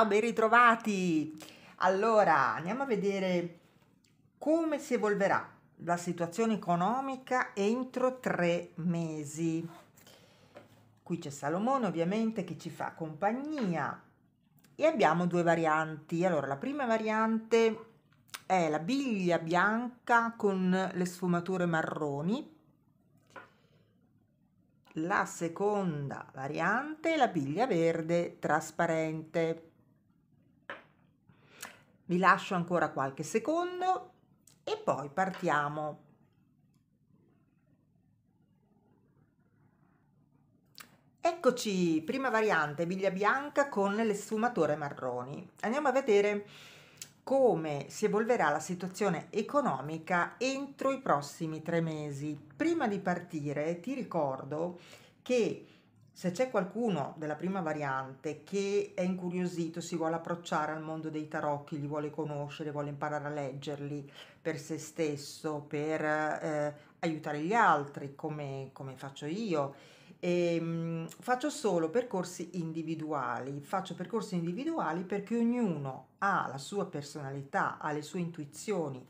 Ciao, ben ritrovati! Allora, andiamo a vedere come si evolverà la situazione economica entro tre mesi. Qui c'è Salomone ovviamente che ci fa compagnia e abbiamo due varianti. Allora, la prima variante è la biglia bianca con le sfumature marroni. La seconda variante è la biglia verde trasparente. Vi lascio ancora qualche secondo e poi partiamo. Eccoci, prima variante, biglia bianca con le sfumature marroni. Andiamo a vedere come si evolverà la situazione economica entro i prossimi tre mesi. Prima di partire ti ricordo che se c'è qualcuno della prima variante che è incuriosito, si vuole approcciare al mondo dei tarocchi, li vuole conoscere, vuole imparare a leggerli per se stesso, per eh, aiutare gli altri, come, come faccio io, e, ehm, mh, faccio solo percorsi individuali, faccio percorsi individuali perché ognuno ha la sua personalità, ha le sue intuizioni,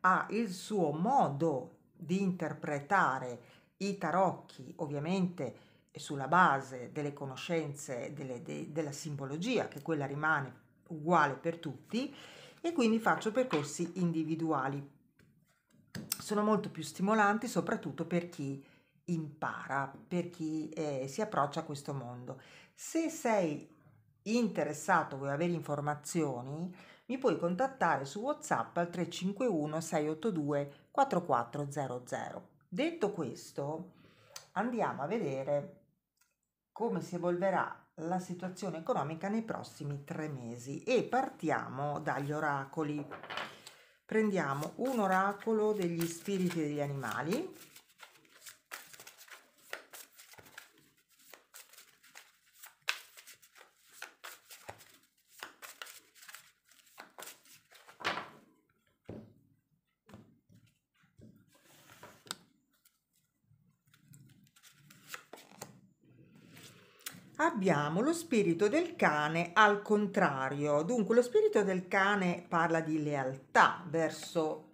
ha il suo modo di interpretare i tarocchi, ovviamente e sulla base delle conoscenze delle, de, della simbologia, che quella rimane uguale per tutti, e quindi faccio percorsi individuali. Sono molto più stimolanti soprattutto per chi impara, per chi eh, si approccia a questo mondo. Se sei interessato, vuoi avere informazioni, mi puoi contattare su WhatsApp al 351 682 4400. Detto questo, andiamo a vedere come si evolverà la situazione economica nei prossimi tre mesi e partiamo dagli oracoli. Prendiamo un oracolo degli spiriti degli animali abbiamo lo spirito del cane al contrario. Dunque, lo spirito del cane parla di lealtà verso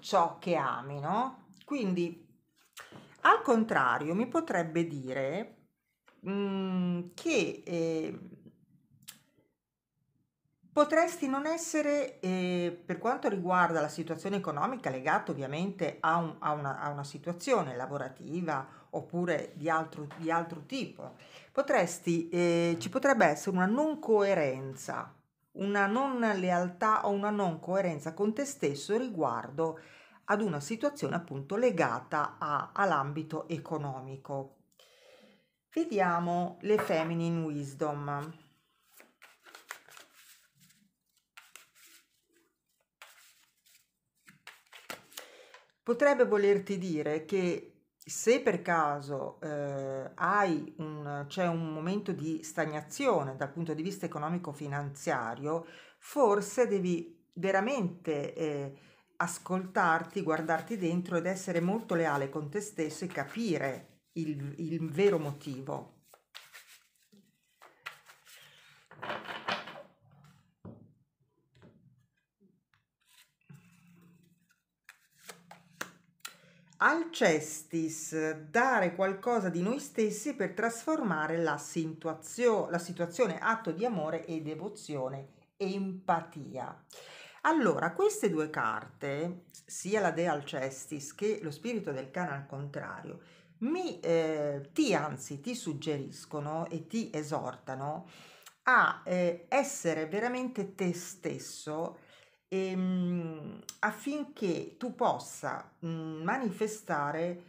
ciò che ami, no? Quindi, al contrario, mi potrebbe dire mh, mm, che eh, potresti non essere, eh, per quanto riguarda la situazione economica, legata ovviamente a, un, a, una, a una situazione lavorativa oppure di altro, di altro tipo. Potresti, eh, ci potrebbe essere una non coerenza, una non lealtà o una non coerenza con te stesso riguardo ad una situazione appunto legata a, all'ambito economico. Vediamo le feminine wisdom. Potrebbe volerti dire che se per caso eh, un, c'è un momento di stagnazione dal punto di vista economico-finanziario, forse devi veramente eh, ascoltarti, guardarti dentro ed essere molto leale con te stesso e capire il, il vero motivo. Alcestis, dare qualcosa di noi stessi per trasformare la, situazio- la situazione, atto di amore e devozione, empatia. Allora, queste due carte, sia la De Alcestis che lo spirito del cane al contrario, mi, eh, ti anzi ti suggeriscono e ti esortano a eh, essere veramente te stesso ehm, affinché tu possa mh, mhmm, manifestare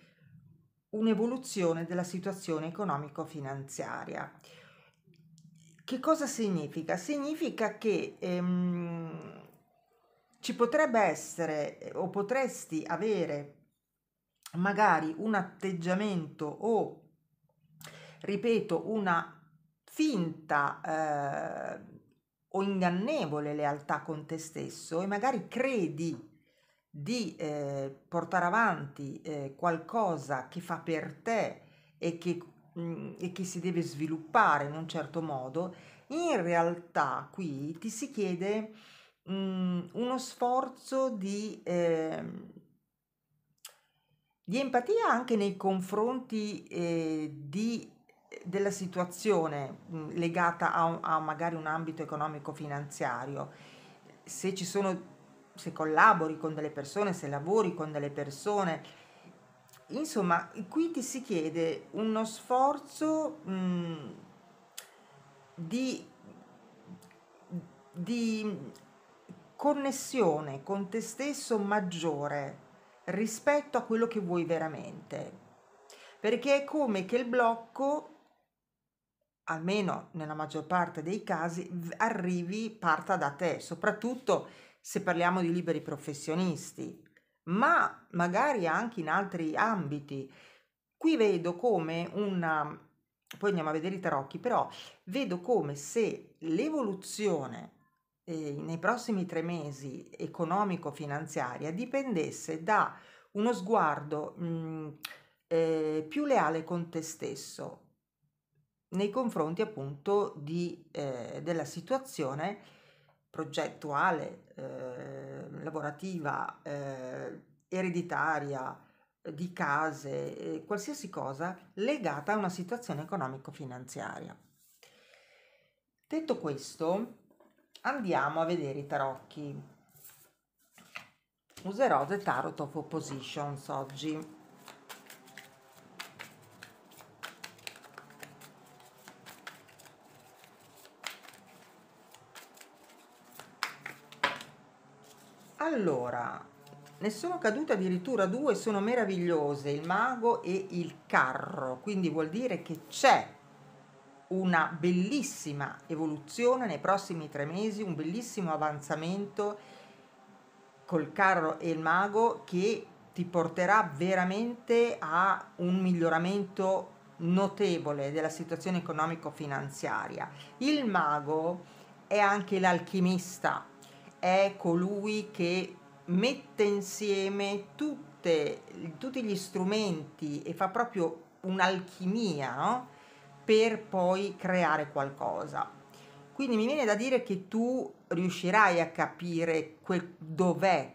un'evoluzione della situazione economico-finanziaria. Che cosa significa? Significa che ehm, ci potrebbe essere eh, o potresti avere magari un atteggiamento o, ripeto, una finta eh, o ingannevole lealtà con te stesso e magari credi di eh, portare avanti eh, qualcosa che fa per te e che, mh, mm, e che si deve sviluppare in un certo modo, in realtà qui ti si chiede mh, mm, uno sforzo di, eh, di, empatia anche nei confronti eh, di della situazione mh, mm, legata a, a magari un ambito economico-finanziario, se ci sono se collabori con delle persone, se lavori con delle persone. Insomma, qui ti si chiede uno sforzo mh, mm, di, di, connessione con te stesso maggiore rispetto a quello che vuoi veramente. Perché è come che il blocco almeno nella maggior parte dei casi, arrivi, parta da te, soprattutto se parliamo di liberi professionisti, ma magari anche in altri ambiti. Qui vedo come una, poi andiamo a vedere i tarocchi, però vedo come se l'evoluzione eh, nei prossimi tre mesi economico-finanziaria dipendesse da uno sguardo mh, mm, eh, più leale con te stesso, nei confronti appunto di, eh, della situazione progettuale, eh, lavorativa, eh, ereditaria, di case, eh, qualsiasi cosa legata a una situazione economico-finanziaria. Detto questo, andiamo a vedere i tarocchi. Userò The Tarot of Oppositions oggi. allora ne sono cadute addirittura due sono meravigliose il mago e il carro quindi vuol dire che c'è una bellissima evoluzione nei prossimi tre mesi un bellissimo avanzamento col carro e il mago che ti porterà veramente a un miglioramento notevole della situazione economico-finanziaria. Il mago è anche l'alchimista, è colui che mette insieme tutte, tutti gli strumenti e fa proprio un'alchimia no? per poi creare qualcosa. Quindi mi viene da dire che tu riuscirai a capire quel, dov'è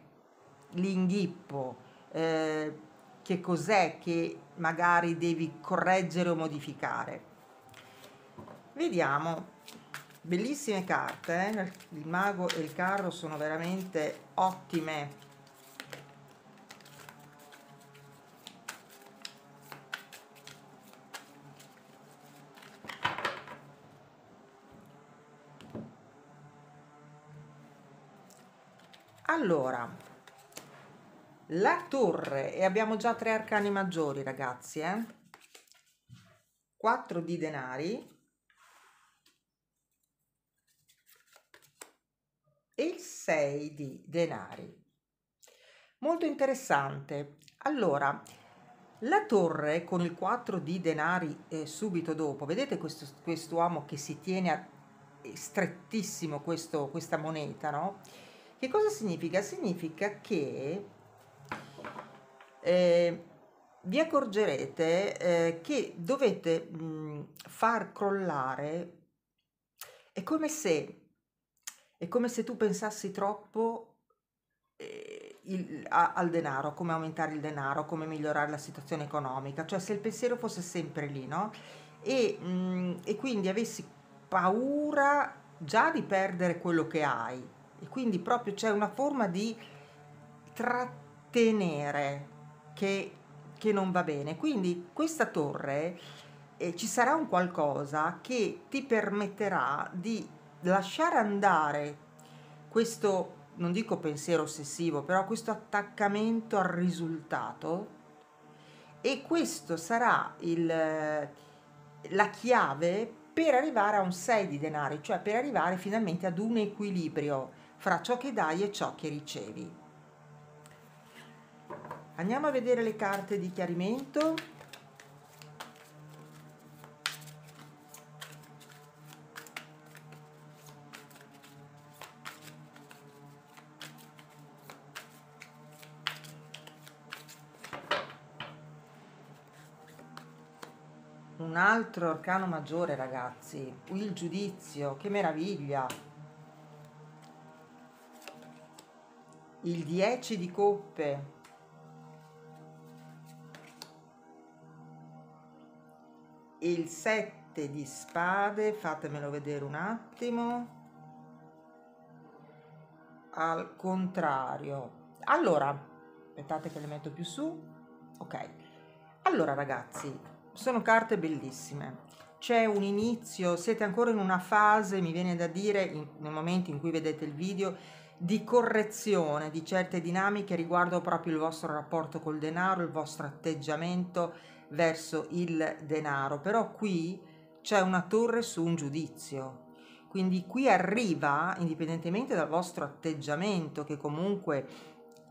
l'inghippo, eh, che cos'è che magari devi correggere o modificare. Vediamo bellissime carte eh? il mago e il carro sono veramente ottime allora la torre e abbiamo già tre arcani maggiori ragazzi eh? 4 di denari e il 6 di denari. Molto interessante. Allora, la torre con il 4 di denari eh, subito dopo, vedete questo, uomo che si tiene a, eh, strettissimo questo, questa moneta, no? Che cosa significa? Significa che eh, vi accorgerete eh, che dovete mh, far crollare, è come se è come se tu pensassi troppo eh, il, a, al denaro, come aumentare il denaro, come migliorare la situazione economica, cioè se il pensiero fosse sempre lì, no? E, mh, mm, e quindi avessi paura già di perdere quello che hai e quindi proprio c'è una forma di trattenere che, che non va bene. Quindi questa torre eh, ci sarà un qualcosa che ti permetterà di lasciare andare questo, non dico pensiero ossessivo, però questo attaccamento al risultato e questo sarà il, la chiave per arrivare a un 6 di denari, cioè per arrivare finalmente ad un equilibrio fra ciò che dai e ciò che ricevi. Andiamo a vedere le carte di chiarimento. altro arcano maggiore, ragazzi. Il giudizio, che meraviglia! Il 10 di coppe. Il 7 di spade, fatemelo vedere un attimo. Al contrario. Allora, aspettate che le metto più su. Ok. Allora ragazzi, sono carte bellissime. C'è un inizio, siete ancora in una fase, mi viene da dire, in, nel momento in cui vedete il video, di correzione di certe dinamiche riguardo proprio il vostro rapporto col denaro, il vostro atteggiamento verso il denaro. Però qui c'è una torre su un giudizio. Quindi qui arriva, indipendentemente dal vostro atteggiamento, che comunque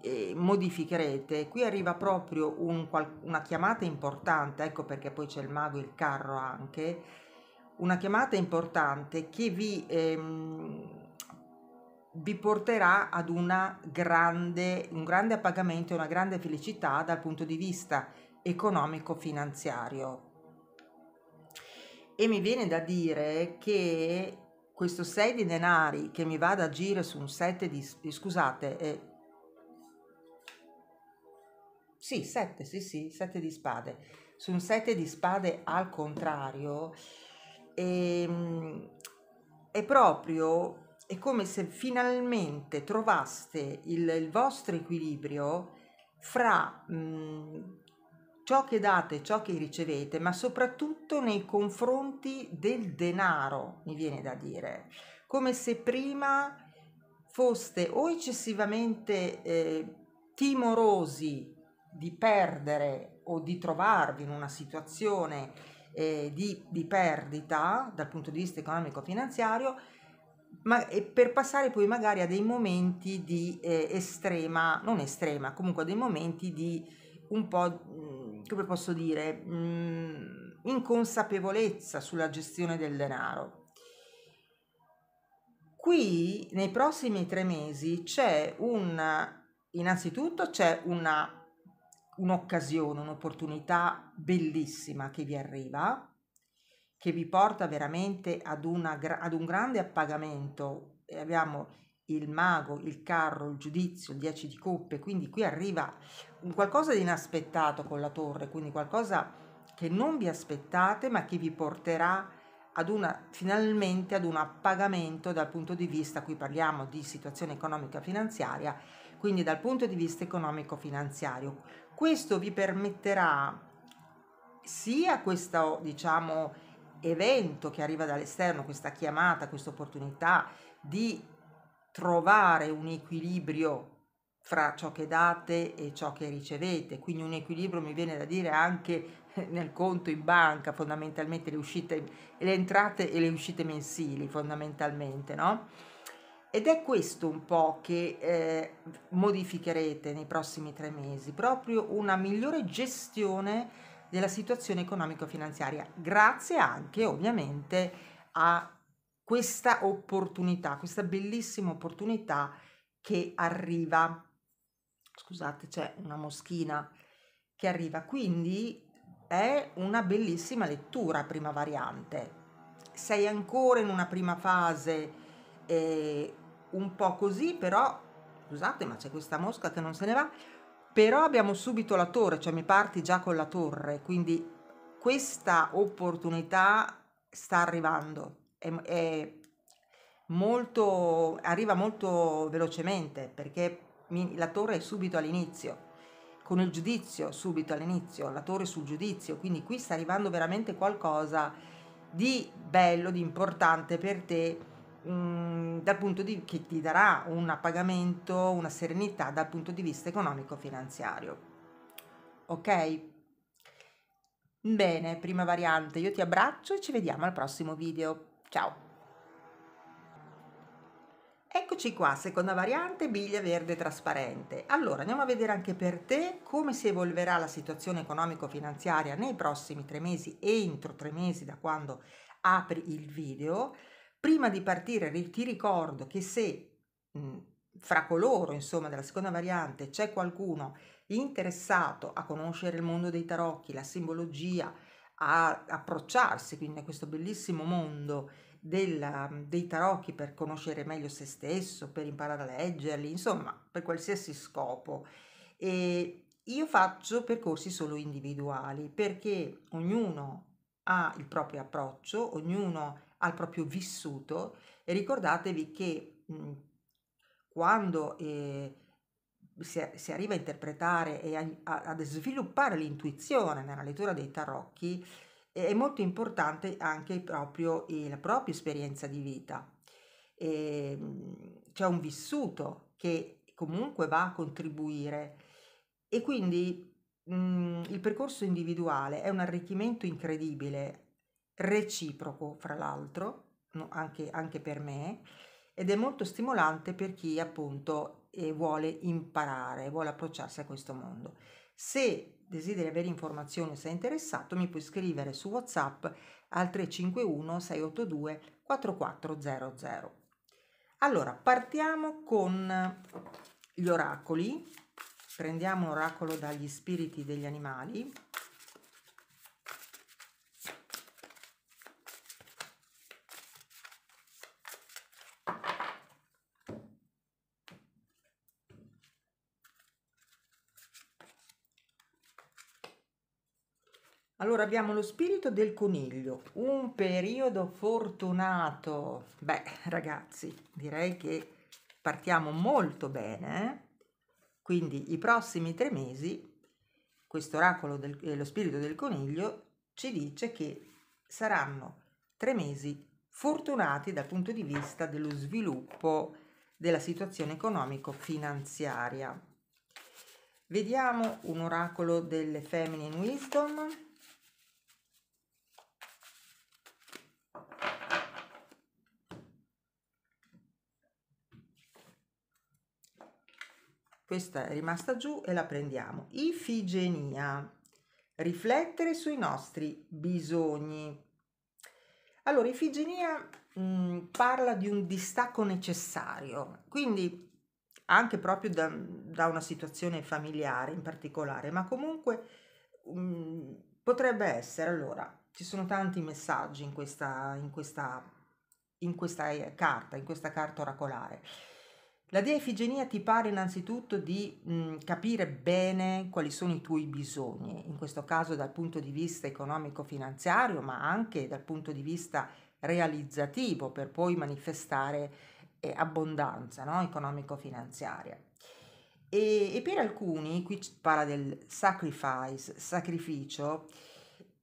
eh, modificherete qui arriva proprio un, una chiamata importante ecco perché poi c'è il mago e il carro anche una chiamata importante che vi ehm, vi porterà ad una grande, un grande appagamento e una grande felicità dal punto di vista economico-finanziario. E mi viene da dire che questo 6 di denari che mi va ad agire su un 7 di... scusate, eh, sì, sette, sì, sì, sette di spade. Su un 7 di spade al contrario è, ehm, è proprio è come se finalmente trovaste il, il vostro equilibrio fra mh, mhmm, ciò che date e ciò che ricevete, ma soprattutto nei confronti del denaro, mi viene da dire, come se prima foste o eccessivamente eh, timorosi di perdere o di trovarvi in una situazione eh, di, di, perdita dal punto di vista economico-finanziario, ma per passare poi magari a dei momenti di eh, estrema, non estrema, comunque a dei momenti di un po', mm, come posso dire, mh, mm, inconsapevolezza sulla gestione del denaro. Qui nei prossimi tre mesi c'è un, innanzitutto c'è una un'occasione, un'opportunità bellissima che vi arriva, che vi porta veramente ad, una, ad un grande appagamento. E eh, abbiamo il mago, il carro, il giudizio, il 10 di coppe, quindi qui arriva un qualcosa di inaspettato con la torre, quindi qualcosa che non vi aspettate ma che vi porterà ad una, finalmente ad un appagamento dal punto di vista, qui parliamo di situazione economica finanziaria, quindi dal punto di vista economico finanziario. Questo vi permetterà sia questo, diciamo, evento che arriva dall'esterno, questa chiamata, questa opportunità di trovare un equilibrio fra ciò che date e ciò che ricevete, quindi un equilibrio mi viene da dire anche nel conto in banca, fondamentalmente le uscite, le entrate e le uscite mensili, fondamentalmente, no? Ed è questo un po' che eh, modificherete nei prossimi tre mesi, proprio una migliore gestione della situazione economico-finanziaria, grazie anche ovviamente a questa opportunità, questa bellissima opportunità che arriva. Scusate, c'è una moschina che arriva, quindi è una bellissima lettura prima variante. Sei ancora in una prima fase eh, un po' così, però scusate, ma c'è questa mosca che non se ne va. Però abbiamo subito la torre, cioè mi parti già con la torre, quindi questa opportunità sta arrivando, è, è molto, arriva molto velocemente perché mi, la torre è subito all'inizio, con il giudizio subito all'inizio, la torre sul giudizio, quindi qui sta arrivando veramente qualcosa di bello, di importante per te dal punto di, che ti darà un appagamento, una serenità dal punto di vista economico-finanziario. Ok? Bene, prima variante, io ti abbraccio e ci vediamo al prossimo video. Ciao! Eccoci qua, seconda variante, biglia verde trasparente. Allora, andiamo a vedere anche per te come si evolverà la situazione economico-finanziaria nei prossimi tre mesi, entro tre mesi da quando apri il video prima di partire ti ricordo che se mh, mhmm, fra coloro, insomma, della seconda variante c'è qualcuno interessato a conoscere il mondo dei tarocchi, la simbologia, a approcciarsi quindi a questo bellissimo mondo della, mhmm, dei tarocchi per conoscere meglio se stesso, per imparare a leggerli, insomma, per qualsiasi scopo. E io faccio percorsi solo individuali perché ognuno ha il proprio approccio, ognuno ha al proprio vissuto e ricordatevi che mh, mhmm, quando eh, si, si, arriva a interpretare e a, a, ad sviluppare l'intuizione nella lettura dei tarocchi è molto importante anche proprio eh, la propria esperienza di vita. E, ehm, mh, c'è un vissuto che comunque va a contribuire e quindi mh, mhmm, il percorso individuale è un arricchimento incredibile reciproco, fra l'altro, no, anche, anche per me, ed è molto stimolante per chi appunto eh, vuole imparare, vuole approcciarsi a questo mondo. Se desideri avere informazioni, sei interessato, mi puoi scrivere su WhatsApp al 351 682 4400. Allora, partiamo con gli oracoli. Prendiamo un oracolo dagli spiriti degli animali Allora abbiamo lo spirito del coniglio, un periodo fortunato. Beh, ragazzi, direi che partiamo molto bene. Eh? Quindi i prossimi tre mesi, questo oracolo dello eh, spirito del coniglio ci dice che saranno tre mesi fortunati dal punto di vista dello sviluppo della situazione economico-finanziaria. Vediamo un oracolo delle Feminine Wisdom Questa è rimasta giù e la prendiamo. Ifigenia. Riflettere sui nostri bisogni. Allora, Ifigenia mh, mm, parla di un distacco necessario, quindi anche proprio da, da una situazione familiare in particolare, ma comunque mh, mm, potrebbe essere, allora, ci sono tanti messaggi in questa, in questa, in questa eh, carta, in questa carta oracolare. La Dea deifigenia ti pare innanzitutto di mh, capire bene quali sono i tuoi bisogni, in questo caso dal punto di vista economico-finanziario, ma anche dal punto di vista realizzativo, per poi manifestare eh, abbondanza no? economico-finanziaria. E, e, per alcuni, qui parla del sacrifice, sacrificio,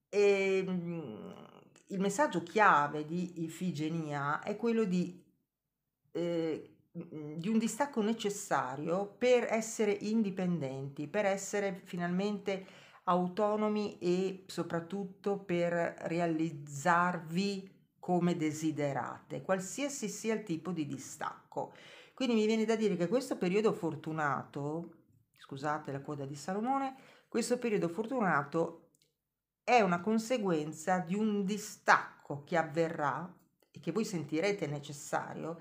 e, ehm, mh, il messaggio chiave di Ifigenia è quello di eh, Mhmm, di un distacco necessario per essere indipendenti, per essere finalmente autonomi e soprattutto per realizzarvi come desiderate, qualsiasi sia il tipo di distacco. Quindi mi viene da dire che questo periodo fortunato, scusate la coda di Salomone, questo periodo fortunato è una conseguenza di un distacco che avverrà e che voi sentirete necessario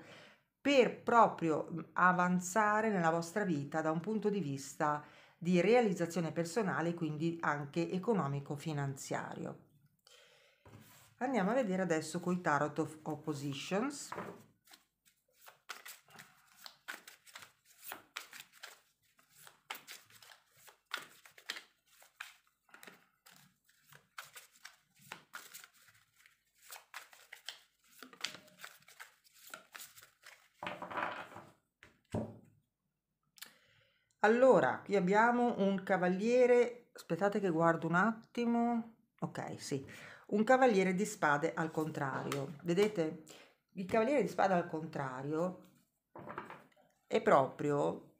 per proprio mhmm, avanzare nella vostra vita da un punto di vista di realizzazione personale, quindi anche economico-finanziario. Andiamo a vedere adesso con i tarot of oppositions. Allora, qui abbiamo un cavaliere, aspettate che guardo un attimo, ok, sì, un cavaliere di spade al contrario. Vedete, il cavaliere di spade al contrario è proprio,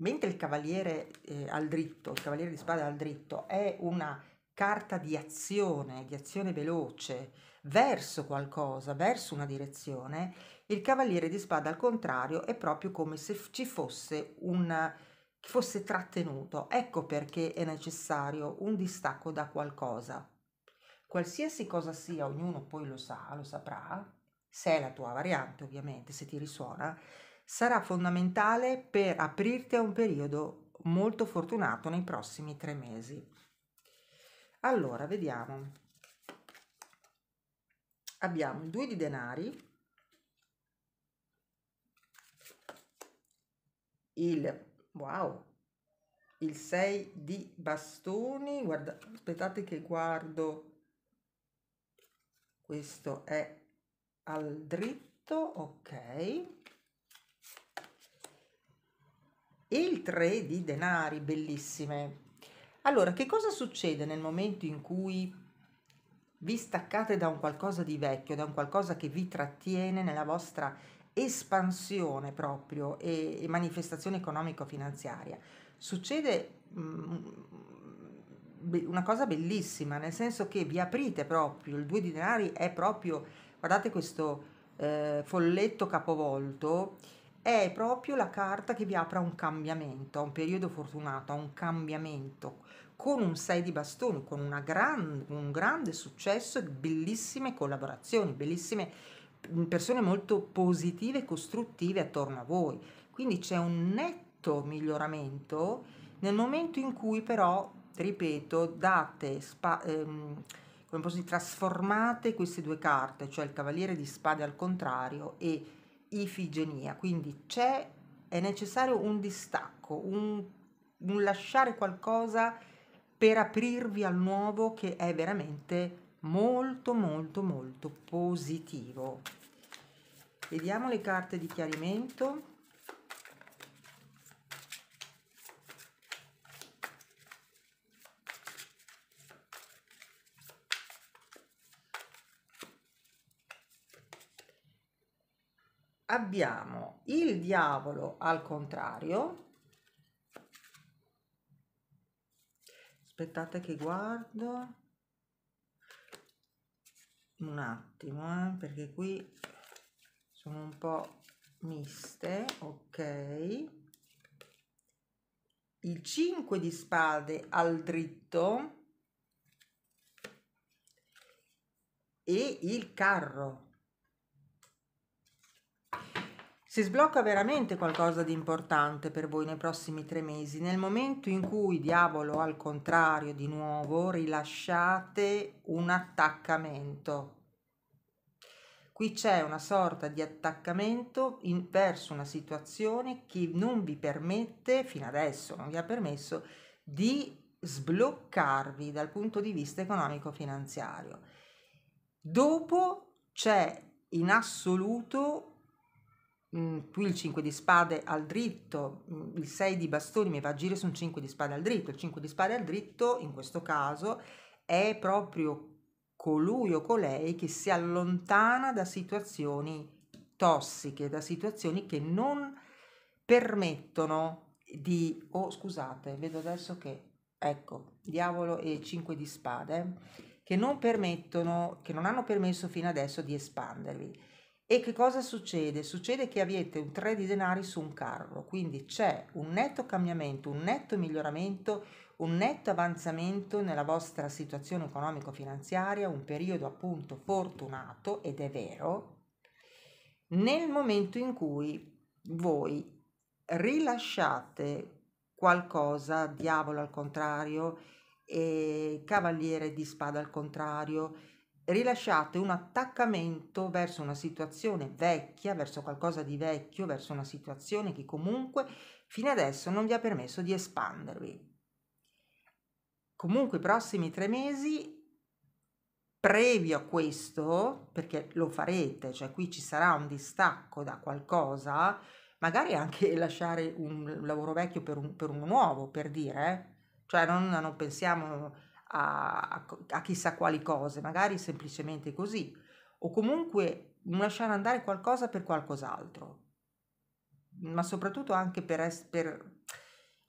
mentre il cavaliere eh, al dritto, il cavaliere di spade al dritto è una carta di azione, di azione veloce, verso qualcosa, verso una direzione, il cavaliere di spada al contrario è proprio come se ci fosse un fosse trattenuto. Ecco perché è necessario un distacco da qualcosa. Qualsiasi cosa sia, ognuno poi lo sa, lo saprà, se è la tua variante ovviamente, se ti risuona, sarà fondamentale per aprirti a un periodo molto fortunato nei prossimi tre mesi. Allora, vediamo. Abbiamo due di denari, il wow il 6 di bastoni guarda aspettate che guardo questo è al dritto ok il 3 di denari bellissime allora che cosa succede nel momento in cui vi staccate da un qualcosa di vecchio da un qualcosa che vi trattiene nella vostra espansione proprio e, e manifestazione economico-finanziaria, succede mh, mm, una cosa bellissima, nel senso che vi aprite proprio, il due di denari è proprio, guardate questo eh, folletto capovolto, è proprio la carta che vi apre a un cambiamento, a un periodo fortunato, a un cambiamento, con un 6 di bastoni, con gran, un grande successo bellissime collaborazioni, bellissime persone molto positive e costruttive attorno a voi. Quindi c'è un netto miglioramento nel momento in cui però, ripeto, date, spa, ehm, come posso dire, trasformate queste due carte, cioè il cavaliere di spade al contrario e Ifigenia. Quindi c'è, è necessario un distacco, un, un lasciare qualcosa per aprirvi al nuovo che è veramente molto molto molto positivo vediamo le carte di chiarimento abbiamo il diavolo al contrario aspettate che guardo un attimo eh, perché qui sono un po' miste ok il 5 di spade al dritto e il carro Si sblocca veramente qualcosa di importante per voi nei prossimi tre mesi, nel momento in cui, diavolo, al contrario, di nuovo, rilasciate un attaccamento. Qui c'è una sorta di attaccamento in, verso una situazione che non vi permette, fino adesso non vi ha permesso, di sbloccarvi dal punto di vista economico-finanziario. Dopo c'è in assoluto Mm, qui il 5 mm, di spade al dritto, il 6 di bastoni mi va a girare su un 5 di spade al dritto. Il 5 di spade al dritto, in questo caso, è proprio colui o colei che si allontana da situazioni tossiche, da situazioni che non permettono di... Oh, scusate, vedo adesso che... Ecco, diavolo e 5 di spade, che non permettono, che non hanno permesso fino adesso di espandervi e che cosa succede? Succede che avete un 3 di denari su un carro, quindi c'è un netto cambiamento, un netto miglioramento, un netto avanzamento nella vostra situazione economico-finanziaria, un periodo appunto fortunato, ed è vero, nel momento in cui voi rilasciate qualcosa, diavolo al contrario, cavaliere di spada al contrario, rilasciate un attaccamento verso una situazione vecchia, verso qualcosa di vecchio, verso una situazione che comunque fino adesso non vi ha permesso di espandervi. Comunque i prossimi tre mesi, previo a questo, perché lo farete, cioè qui ci sarà un distacco da qualcosa, magari anche lasciare un lavoro vecchio per, un, per uno nuovo, per dire, eh? cioè non, non pensiamo a, a chissà quali cose, magari semplicemente così, o comunque lasciare andare qualcosa per qualcos'altro, ma soprattutto anche per, per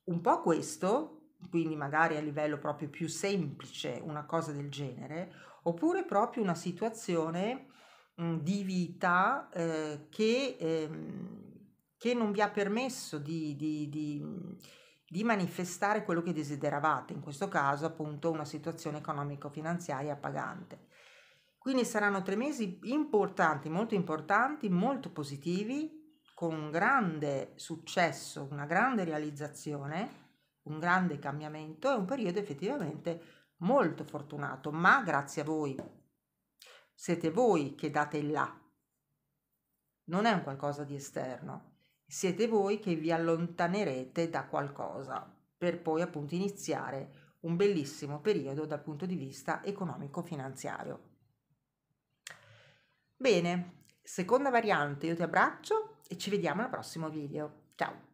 un po' questo, quindi magari a livello proprio più semplice una cosa del genere, oppure proprio una situazione mh, mhmm, di vita eh, che, ehm, che, non vi ha permesso di, di, di mhmm, di manifestare quello che desideravate, in questo caso appunto una situazione economico-finanziaria pagante. Quindi saranno tre mesi importanti, molto importanti, molto positivi, con un grande successo, una grande realizzazione, un grande cambiamento, è un periodo effettivamente molto fortunato, ma grazie a voi. Siete voi che date il là. Non è un qualcosa di esterno, siete voi che vi allontanerete da qualcosa per poi appunto iniziare un bellissimo periodo dal punto di vista economico-finanziario. Bene, seconda variante, io ti abbraccio e ci vediamo al prossimo video. Ciao!